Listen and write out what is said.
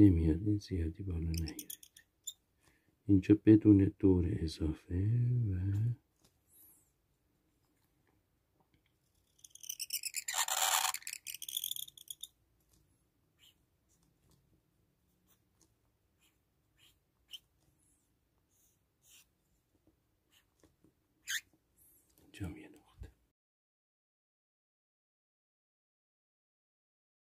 نمیاد این زیادی بالا نیارید اینجا بدون دور اضافه و